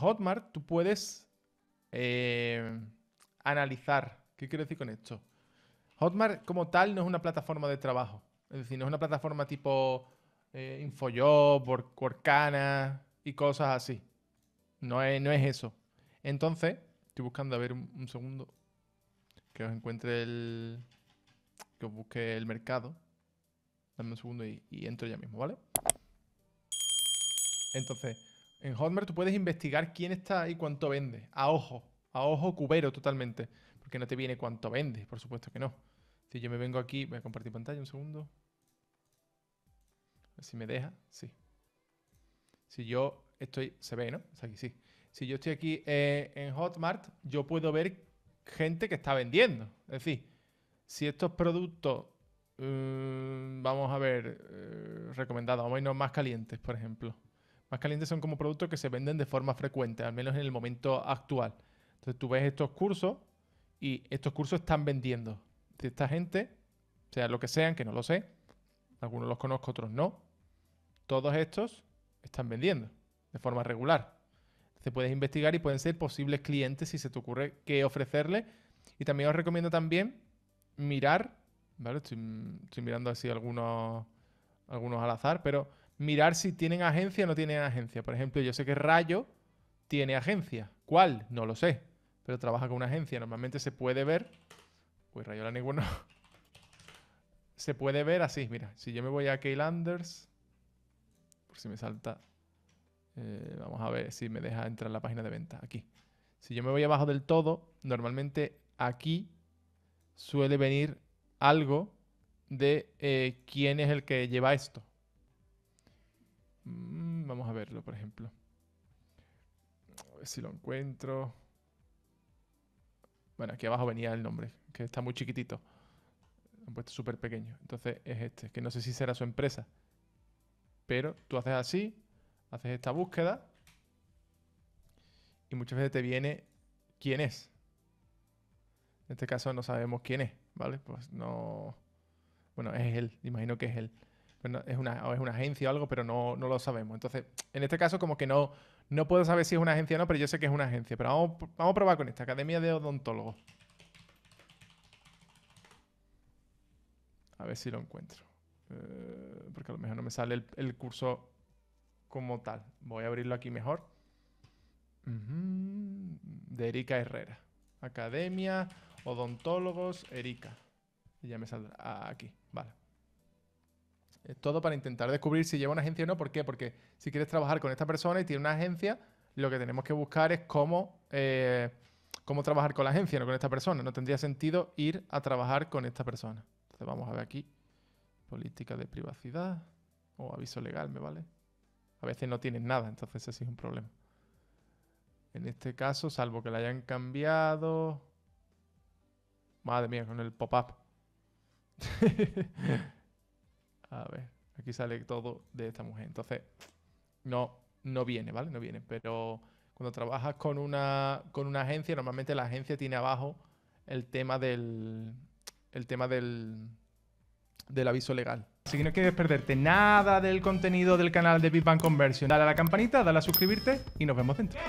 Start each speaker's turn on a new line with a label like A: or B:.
A: Hotmart tú puedes eh, analizar. ¿Qué quiero decir con esto? Hotmart como tal no es una plataforma de trabajo. Es decir, no es una plataforma tipo eh, Infojob, Workana y cosas así. No es, no es eso. Entonces, estoy buscando, a ver un, segundo, que os encuentre el... que os busque el mercado. Dame un segundo y entro ya mismo, ¿vale? Entonces... En Hotmart tú puedes investigar quién está y cuánto vende. A ojo, a ojo cubero totalmente. Porque no te viene cuánto vende, por supuesto que no. Si yo me vengo aquí, voy a compartir pantalla un segundo. A ver si me deja, sí. Si yo estoy, se ve, ¿no? aquí, sí. Si yo estoy aquí eh, en Hotmart, yo puedo ver gente que está vendiendo. Es decir, si estos productos, mm, vamos a ver, eh, recomendados, vamos a irnos más calientes, por ejemplo. Más calientes son como productos que se venden de forma frecuente, al menos en el momento actual. Entonces tú ves estos cursos y estos cursos están vendiendo. esta gente, sea lo que sean, que no lo sé, algunos los conozco, otros no, todos estos están vendiendo de forma regular. se puedes investigar y pueden ser posibles clientes si se te ocurre qué ofrecerle. Y también os recomiendo también mirar, ¿vale? Estoy, estoy mirando así algunos, algunos al azar, pero mirar si tienen agencia o no tienen agencia. Por ejemplo, yo sé que Rayo tiene agencia. ¿Cuál? No lo sé. Pero trabaja con una agencia. Normalmente se puede ver. Uy, Rayo la ninguno. se puede ver así, mira. Si yo me voy a Keylanders. Por si me salta. Eh, vamos a ver si me deja entrar la página de venta. Aquí. Si yo me voy abajo del todo, normalmente aquí suele venir algo de eh, quién es el que lleva esto. Mm, vamos a verlo, por ejemplo. A ver si lo encuentro. Bueno, aquí abajo venía el nombre, que está muy chiquitito. Han puesto súper pequeño. Entonces es este, que no sé si será su empresa. Pero tú haces así, haces esta búsqueda y muchas veces te viene quién es. En este caso no sabemos quién es, ¿vale? Pues no... Bueno, es él, imagino que es él es, una, o es una agencia o algo, pero no, no, lo sabemos. Entonces, en este caso, como que no, no puedo saber si es una agencia o no, pero yo sé que es una agencia. Pero vamos, a probar con esta, Academia de Odontólogos. A ver si lo encuentro. Eh, porque a lo mejor no me sale el, curso como tal. Voy a abrirlo aquí mejor. De Erika Herrera. Academia, odontólogos, Erika. Y ya me saldrá ah, aquí. Vale. Es todo para intentar descubrir si lleva una agencia o no. ¿Por qué? Porque si quieres trabajar con esta persona y tiene una agencia, lo que tenemos que buscar es cómo, eh, cómo trabajar con la agencia, no con esta persona. No tendría sentido ir a trabajar con esta persona. Entonces vamos a ver aquí. Política de privacidad o aviso legal, ¿me vale? A veces no tienen nada, entonces ese es un problema. En este caso, salvo que la hayan cambiado... Madre mía, con el pop-up. a ver, aquí sale todo de esta mujer. Entonces, no, no viene, ¿vale? No viene. Pero cuando trabajas con una, con una agencia, normalmente la agencia tiene abajo el tema del. El tema del. aviso legal. Si no quieres perderte nada del contenido del canal de Big Bang Conversion, dale a la campanita, dale a suscribirte y nos vemos dentro.